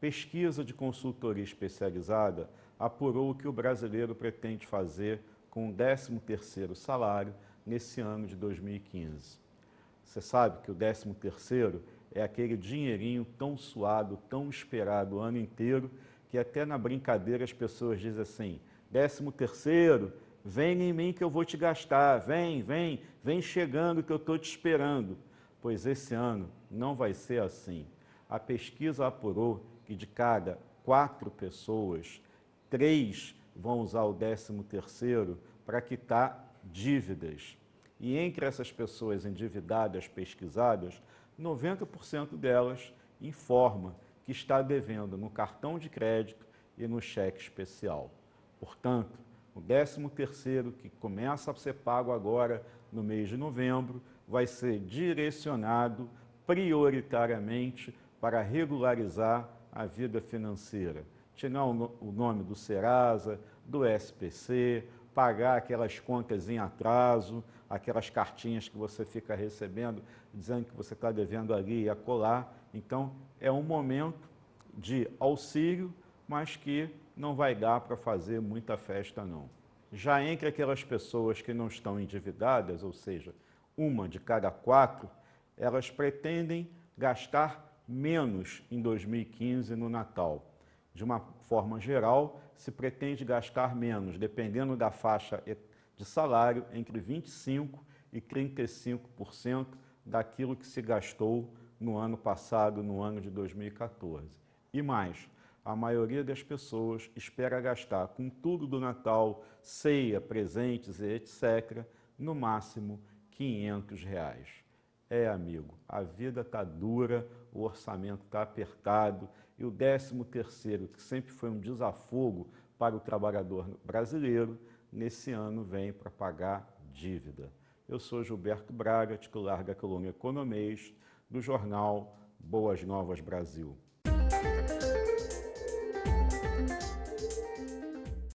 Pesquisa de consultoria especializada apurou o que o brasileiro pretende fazer com o 13º salário nesse ano de 2015. Você sabe que o 13º é aquele dinheirinho tão suado, tão esperado o ano inteiro, que até na brincadeira as pessoas dizem assim, 13º, vem em mim que eu vou te gastar, vem, vem, vem chegando que eu estou te esperando. Pois esse ano não vai ser assim. A pesquisa apurou e de cada quatro pessoas, três vão usar o décimo terceiro para quitar dívidas. E entre essas pessoas endividadas, pesquisadas, 90% delas informa que está devendo no cartão de crédito e no cheque especial. Portanto, o 13º que começa a ser pago agora no mês de novembro vai ser direcionado prioritariamente para regularizar a vida financeira. Tirar o nome do Serasa, do SPC, pagar aquelas contas em atraso, aquelas cartinhas que você fica recebendo dizendo que você está devendo ali e acolá. Então, é um momento de auxílio, mas que não vai dar para fazer muita festa, não. Já entre aquelas pessoas que não estão endividadas, ou seja, uma de cada quatro, elas pretendem gastar menos em 2015 no Natal. De uma forma geral, se pretende gastar menos, dependendo da faixa de salário, entre 25% e 35% daquilo que se gastou no ano passado, no ano de 2014. E mais, a maioria das pessoas espera gastar com tudo do Natal, ceia, presentes e etc., no máximo R$ 500. Reais. É, amigo, a vida está dura, o orçamento está apertado e o 13 terceiro, que sempre foi um desafogo para o trabalhador brasileiro, nesse ano vem para pagar dívida. Eu sou Gilberto Braga, titular da coluna Economês, do jornal Boas Novas Brasil.